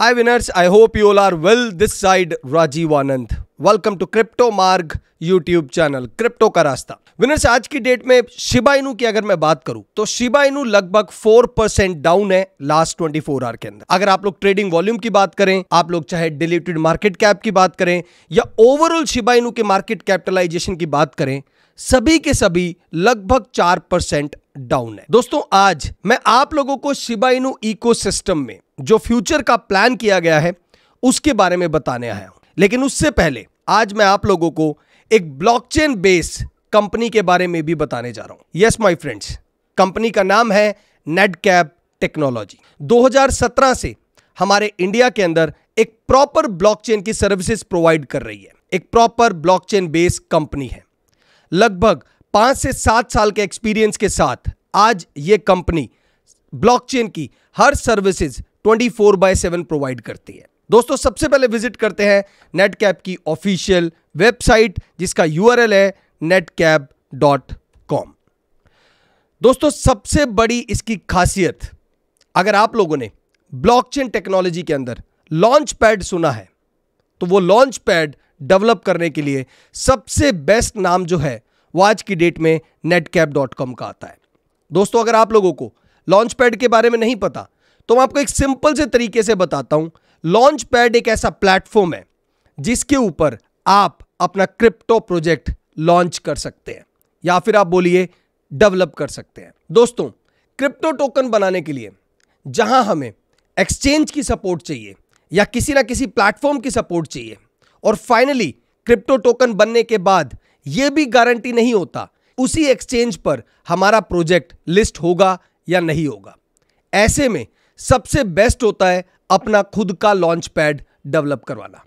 Hi winners, I hope you all are well. This side Rajiv Anand. Welcome to Crypto Marg YouTube channel crypto का रास्ता winners आज की date में Shiba की अगर मैं बात करूं तो शिबाइनू लगभग 4 परसेंट डाउन है लास्ट 24 आवर के अंदर अगर आप लोग ट्रेडिंग वॉल्यूम की बात करें आप लोग चाहे डिलीटेड मार्केट कैप की बात करें या ओवरऑल शिबाइनू के मार्केट कैपिटलाइजेशन की बात करें सभी के सभी लगभग चार परसेंट डाउन है दोस्तों आज मैं आप लोगों को शिबाइनु इकोसिस्टम में जो फ्यूचर का प्लान किया गया है उसके बारे में बताने आया हूं लेकिन उससे पहले आज मैं आप लोगों को एक ब्लॉकचेन बेस कंपनी के बारे में भी बताने जा रहा हूं यस माय फ्रेंड्स कंपनी का नाम है नेट कैब टेक्नोलॉजी 2017 से हमारे इंडिया के अंदर एक प्रॉपर ब्लॉकचेन की सर्विसेज प्रोवाइड कर रही है एक प्रॉपर ब्लॉकचेन बेस्ड कंपनी है लगभग पांच से सात साल के एक्सपीरियंस के साथ आज यह कंपनी ब्लॉकचेन की हर services twenty four by seven provide करती है दोस्तों सबसे पहले विजिट करते हैं नेट कैप की ऑफिशियल वेबसाइट जिसका यू है नेट कैप डॉट कॉम दोस्तों सबसे बड़ी इसकी खासियत अगर आप लोगों ने ब्लॉकचेन टेक्नोलॉजी के अंदर लॉन्च पैड सुना है तो वो लॉन्च पैड डेवलप करने के लिए सबसे बेस्ट नाम जो है वो आज की डेट में नेटकैप डॉट कॉम का आता है दोस्तों अगर आप लोगों को लॉन्च पैड के बारे में नहीं पता तो मैं आपको एक सिंपल से तरीके से बताता हूं लॉन्च पैड एक ऐसा प्लेटफॉर्म है जिसके ऊपर आप अपना क्रिप्टो प्रोजेक्ट लॉन्च कर सकते हैं या फिर आप बोलिए डेवलप कर सकते हैं दोस्तों क्रिप्टो टोकन बनाने के लिए जहां हमें एक्सचेंज की सपोर्ट चाहिए या किसी ना किसी प्लेटफॉर्म की सपोर्ट चाहिए और फाइनली क्रिप्टो टोकन बनने के बाद यह भी गारंटी नहीं होता उसी एक्सचेंज पर हमारा प्रोजेक्ट लिस्ट होगा या नहीं होगा ऐसे में सबसे बेस्ट होता है अपना खुद का लॉन्च पैड डेवलप करवाना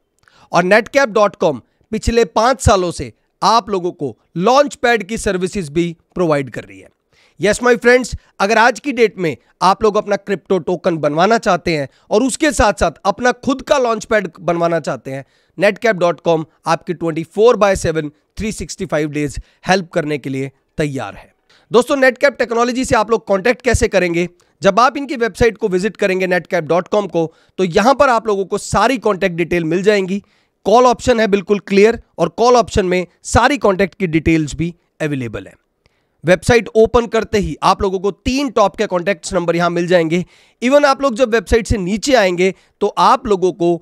और नेटकैप डॉट कॉम पिछले पांच सालों से आप लोगों को लॉन्च पैड की सर्विसेज भी प्रोवाइड कर रही है यस माय फ्रेंड्स अगर आज की डेट में आप लोग अपना क्रिप्टो टोकन बनवाना चाहते हैं और उसके साथ साथ अपना खुद का लॉन्च पैड बनवाना चाहते हैं नेटकैप डॉट कॉम आपकी twenty four by seven three sixty five days help करने के लिए तैयार है दोस्तों नेटकैप टेक्नोलॉजी से आप लोग कॉन्टैक्ट कैसे करेंगे जब आप इनकी वेबसाइट को विजिट करेंगे कॉम को तो यहां पर आप लोगों को सारी कॉन्टैक्ट डिटेल मिल जाएंगी कॉल ऑप्शन है बिल्कुल क्लियर और कॉल ऑप्शन में सारी कॉन्टैक्ट की डिटेल्स भी अवेलेबल है वेबसाइट ओपन करते ही आप लोगों को तीन टॉप के कॉन्टैक्ट नंबर यहां मिल जाएंगे इवन आप लोग जब वेबसाइट से नीचे आएंगे तो आप लोगों को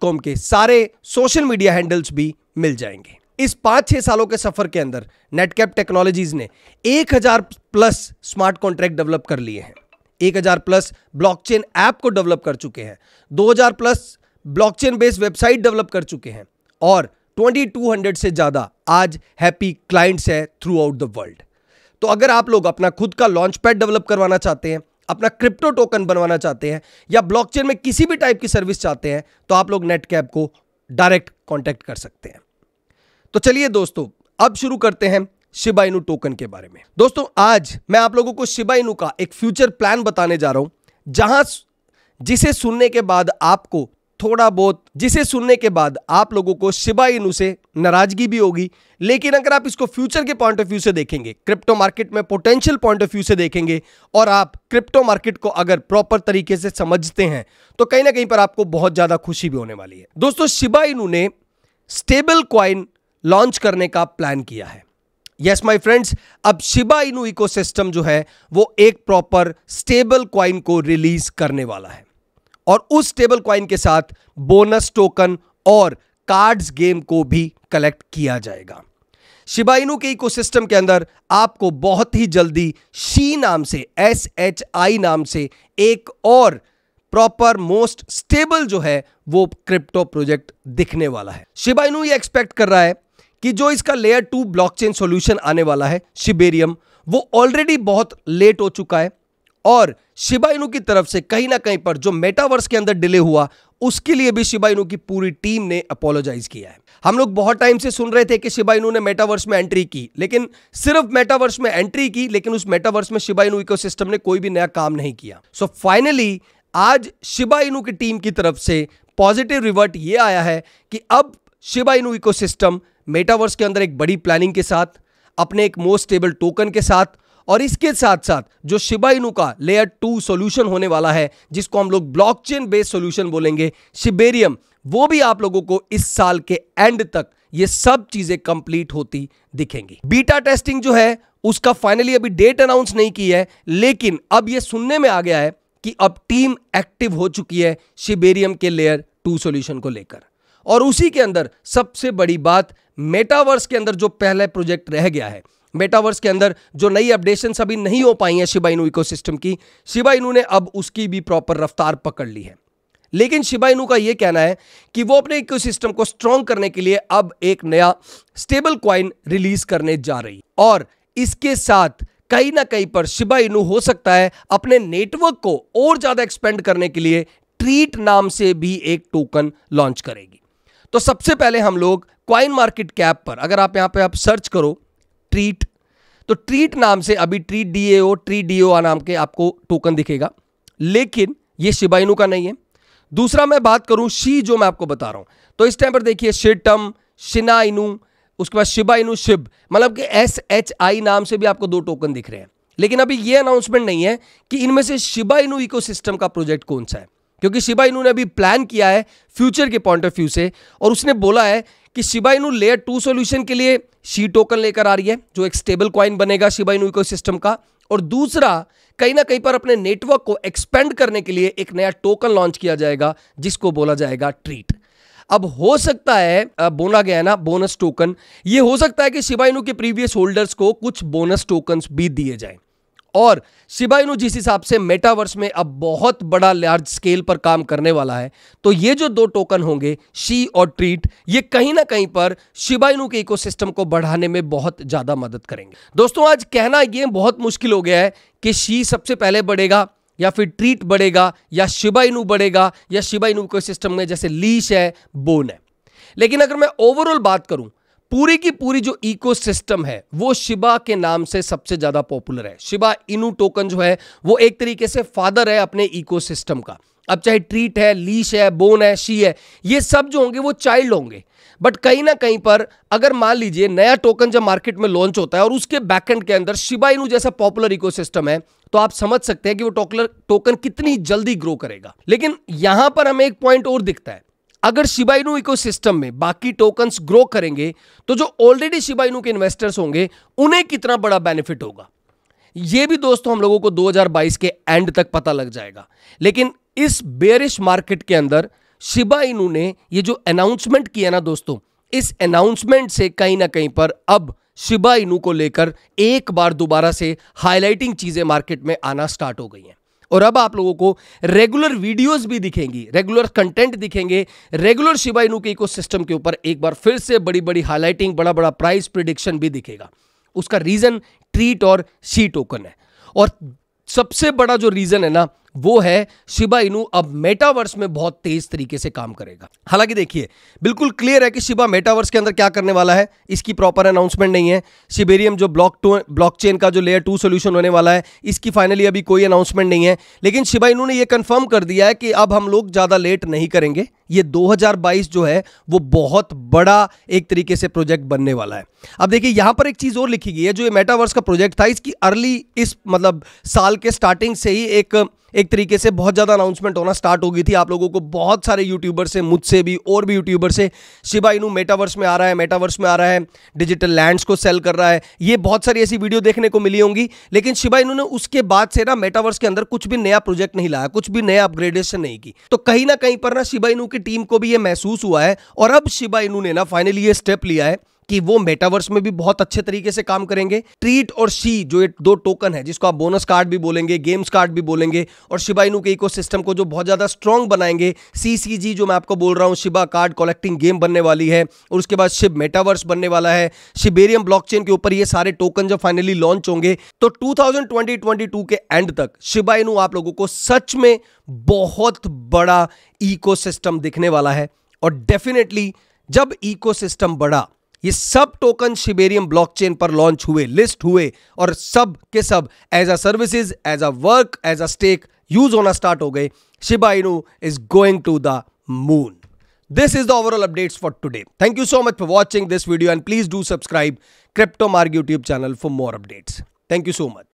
कॉम के सारे सोशल मीडिया हैंडल्स भी मिल जाएंगे इस पांच छह सालों के सफ़र के अंदर नेटकैप टेक्नोलॉजीज़ ने एक हजार प्लस स्मार्ट कॉन्ट्रैक्ट डेवलप कर लिए हैं एक हजार प्लस ब्लॉकचेन ऐप को डेवलप कर चुके हैं दो हजार plus blockchain based website develop कर चुके हैं और 2200 से ज़्यादा आज हैप्पी क्लाइंट्स है थ्रू आउट द वर्ल्ड तो अगर आप लोग अपना खुद का लॉन्च पैड डेवलप करवाना चाहते हैं अपना क्रिप्टो टोकन बनवाना चाहते हैं या ब्लॉकचेन में किसी भी टाइप की सर्विस चाहते हैं तो आप लोग नेटकैप को डायरेक्ट कॉन्टैक्ट कर सकते हैं तो चलिए दोस्तों अब शुरू करते हैं शिबा इनू टोकन के बारे में दोस्तों आज मैं आप लोगों को शिबा इनू का एक फ्यूचर प्लान बताने जा रहा हूं जहां जिसे सुनने के बाद आपको थोड़ा बहुत जिसे सुनने के बाद आप लोगों को शिबा इनू से नाराजगी भी होगी लेकिन अगर आप इसको फ्यूचर के पॉइंट ऑफ व्यू से देखेंगे क्रिप्टो मार्केट में पोटेंशियल पॉइंट ऑफ व्यू से देखेंगे और आप क्रिप्टो मार्केट को अगर प्रॉपर तरीके से समझते हैं तो कहीं ना कहीं पर आपको बहुत ज़्यादा खुशी भी होने वाली है दोस्तों शिबा इनू ने स्टेबल क्वाइन लॉन्च करने का प्लान किया है यस माय फ्रेंड्स अब शिबा इनू इकोसिस्टम जो है वो एक प्रॉपर स्टेबल क्वाइन को रिलीज करने वाला है और उस स्टेबल क्वाइन के साथ बोनस टोकन और कार्ड्स गेम को भी कलेक्ट किया जाएगा शिबाइनू के इकोसिस्टम के अंदर आपको बहुत ही जल्दी शी नाम से एस एच आई नाम से एक और प्रॉपर मोस्ट स्टेबल जो है वो क्रिप्टो प्रोजेक्ट दिखने वाला है शिबाइनू ये एक्सपेक्ट कर रहा है कि जो इसका लेयर टू ब्लॉकचेन सॉल्यूशन आने वाला है शिबेरियम वो ऑलरेडी बहुत लेट हो चुका है और शिबाइनु की तरफ से कहीं ना कहीं पर जो मेटावर्स के अंदर डिले हुआ उसके लिए भी शिबाइनु की पूरी टीम ने अपोलोजाइज किया है हम लोग बहुत टाइम से सुन रहे थे कि शिबाइनु ने मेटावर्स में एंट्री की लेकिन सिर्फ मेटावर्स में एंट्री की लेकिन उस मेटावर्स में शिबाइनु इकोसिस्टम ने कोई भी नया काम नहीं किया सो so फाइनली आज शिबाइनु की टीम की तरफ से पॉजिटिव रिवर्ट यह आया है कि अब शिबाइनु इकोसिस्टम मेटावर्स के अंदर एक बड़ी प्लानिंग के साथ अपने एक मोस्ट स्टेबल टोकन के साथ और इसके साथ साथ जो शिबाइनू का लेयर टू सॉल्यूशन होने वाला है जिसको हम लोग ब्लॉकचेन बेस्ड सॉल्यूशन बोलेंगे शिबेरियम वो भी आप लोगों को इस साल के एंड तक ये सब चीजें कंप्लीट होती दिखेंगी बीटा टेस्टिंग जो है उसका फाइनली अभी डेट अनाउंस नहीं की है लेकिन अब यह सुनने में आ गया है कि अब टीम एक्टिव हो चुकी है शिबेरियम के लेयर टू सोल्यूशन को लेकर और उसी के अंदर सबसे बड़ी बात मेटावर्स के अंदर जो पहले प्रोजेक्ट रह गया है मेटावर्स के अंदर जो नई अपडेशन अभी नहीं हो पाई हैं शिबाइनू इकोसिस्टम की शिबाइनू ने अब उसकी भी प्रॉपर रफ्तार पकड़ ली है लेकिन शिबाइनू का यह कहना है कि वो अपने इकोसिस्टम को स्ट्रॉन्ग करने के लिए अब एक नया स्टेबल क्वाइन रिलीज करने जा रही और इसके साथ कहीं ना कहीं पर शिबाइनू हो सकता है अपने नेटवर्क को और ज्यादा एक्सपेंड करने के लिए ट्रीट नाम से भी एक टोकन लॉन्च करेगी तो सबसे पहले हम लोग क्वाइन मार्केट कैप पर अगर आप यहाँ पे आप सर्च करो ट्रीट तो ट्रीट नाम से अभी treat D A tree D O नाम के आपको टोकन दिखेगा लेकिन ये शिबाइनू का नहीं है दूसरा मैं बात करूं शी जो मैं आपको बता रहा हूं तो इस टाइम पर देखिए शिटम शिना उसके बाद शिबाइनु शिब मतलब कि एस एच आई नाम से भी आपको दो टोकन दिख रहे हैं लेकिन अभी ये अनाउंसमेंट नहीं है कि इनमें से शिबाइनु इको सिस्टम का प्रोजेक्ट कौन सा है क्योंकि शिबाइनू ने अभी प्लान किया है फ्यूचर के पॉइंट ऑफ व्यू से और उसने बोला है कि शिबाइनू लेयर टू सॉल्यूशन के लिए शी टोकन लेकर आ रही है जो एक स्टेबल क्वाइन बनेगा शिबाइनू इको सिस्टम का और दूसरा कहीं ना कहीं पर अपने नेटवर्क को एक्सपेंड करने के लिए एक नया टोकन लॉन्च किया जाएगा जिसको बोला जाएगा ट्रीट अब हो सकता है बोला गया ना बोनस टोकन ये हो सकता है कि शिबाइनू के प्रीवियस होल्डर्स को कुछ बोनस टोकन भी दिए जाएं और सिबाइनु जिस हिसाब से मेटावर्स में अब बहुत बड़ा लार्ज स्केल पर काम करने वाला है तो ये जो दो टोकन होंगे शी और ट्रीट ये कहीं ना कहीं पर शिबाइनु के इकोसिस्टम को बढ़ाने में बहुत ज़्यादा मदद करेंगे दोस्तों आज कहना ये बहुत मुश्किल हो गया है कि शी सबसे पहले बढ़ेगा या फिर ट्रीट बढ़ेगा या शिबाइनु बढ़ेगा या शिबाइनु इकोसिस्टम में जैसे लीश है बोन है लेकिन अगर मैं ओवरऑल बात करूं पूरी की पूरी जो इकोसिस्टम है वो शिबा के नाम से सबसे ज़्यादा पॉपुलर है शिबा इनू टोकन जो है वो एक तरीके से फादर है अपने इकोसिस्टम का अब चाहे ट्रीट है लीश है बोन है शी है ये सब जो होंगे वो चाइल्ड होंगे बट कहीं ना कहीं पर अगर मान लीजिए नया टोकन जब मार्केट में लॉन्च होता है और उसके बैकेंड के अंदर शिबा इनू जैसा पॉपुलर इकोसिस्टम है तो आप समझ सकते हैं कि वो टोकलर टोकन कितनी जल्दी ग्रो करेगा लेकिन यहां पर हमें एक पॉइंट और दिखता है अगर शिबाइनू इकोसिस्टम में बाकी टोकन्स ग्रो करेंगे तो जो ऑलरेडी शिबाइनू के इन्वेस्टर्स होंगे उन्हें कितना बड़ा बेनिफिट होगा ये भी दोस्तों हम लोगों को 2022 के एंड तक पता लग जाएगा लेकिन इस बेरिश मार्केट के अंदर शिबा इनू ने ये जो अनाउंसमेंट किया ना दोस्तों इस अनाउंसमेंट से कहीं ना कहीं पर अब शिबा इनू को लेकर एक बार दोबारा से हाईलाइटिंग चीज़ें मार्केट में आना स्टार्ट हो गई हैं और अब आप लोगों को रेगुलर वीडियोस भी दिखेंगी रेगुलर कंटेंट दिखेंगे रेगुलर शिवाइनू के इकोसिस्टम के ऊपर एक बार फिर से बड़ी बड़ी हाईलाइटिंग बड़ा बड़ा प्राइस प्रिडिक्शन भी दिखेगा उसका रीज़न ट्रीट और शी टोकन है और सबसे बड़ा जो रीज़न है ना वो है शिबा इनू अब मेटावर्स में बहुत तेज तरीके से काम करेगा हालांकि देखिए बिल्कुल क्लियर है कि शिबा मेटावर्स के अंदर क्या करने वाला है इसकी प्रॉपर अनाउंसमेंट नहीं है सिबेरियम जो ब्लॉक टू ब्लॉकचेन का जो लेयर टू सोल्यूशन होने वाला है इसकी फाइनली अभी कोई अनाउंसमेंट नहीं है लेकिन शिबा इनू ने यह कन्फर्म कर दिया है कि अब हम लोग ज़्यादा लेट नहीं करेंगे ये 2022 जो है वो बहुत बड़ा एक तरीके से प्रोजेक्ट बनने वाला है अब देखिए यहां पर एक चीज़ और लिखी गई है जो ये मेटावर्स का प्रोजेक्ट था इसकी अर्ली इस मतलब साल के स्टार्टिंग से ही एक एक तरीके से बहुत ज़्यादा अनाउंसमेंट होना स्टार्ट हो गई थी आप लोगों को बहुत सारे यूट्यूबर से मुझसे भी और भी यूट्यूबर से शिवा इनू मेटावर्स में आ रहा है मेटावर्स में आ रहा है डिजिटल लैंड्स को सेल कर रहा है ये बहुत सारी ऐसी वीडियो देखने को मिली होंगी लेकिन शिवा इनू ने उसके बाद से ना मेटावर्स के अंदर कुछ भी नया प्रोजेक्ट नहीं लाया कुछ भी नया अपग्रेडेशन नहीं की तो कहीं ना कहीं पर ना शिवा इनू की टीम को भी ये महसूस हुआ है और अब शिबा इनू ने ना फाइनली ये स्टेप लिया है कि वो मेटावर्स में भी बहुत अच्छे तरीके से काम करेंगे ट्रीट और सी जो ये दो टोकन है जिसको आप बोनस कार्ड भी बोलेंगे गेम्स कार्ड भी बोलेंगे और शिबाइनू के इकोसिस्टम को जो बहुत ज़्यादा स्ट्रॉन्ग बनाएंगे सीसीजी जो मैं आपको बोल रहा हूं शिबा कार्ड कलेक्टिंग गेम बनने वाली है और उसके बाद शिब मेटावर्स बनने वाला है शिबेरियम ब्लॉकचेन के ऊपर ये सारे टोकन जब फाइनली लॉन्च होंगे तो 2022 के एंड तक शिबाइनू आप लोगों को सच में बहुत बड़ा इकोसिस्टम दिखने वाला है और डेफिनेटली जब इकोसिस्टम बड़ा ये सब टोकन शिबेरियम ब्लॉकचेन पर लॉन्च हुए लिस्ट हुए और सब के सब as a services as a work as a stake use होना स्टार्ट हो गए Shiba Inu is going to the moon this is the overall updates for today thank you so much for watching this video and please do subscribe Crypto Marg YouTube channel for more updates thank you so much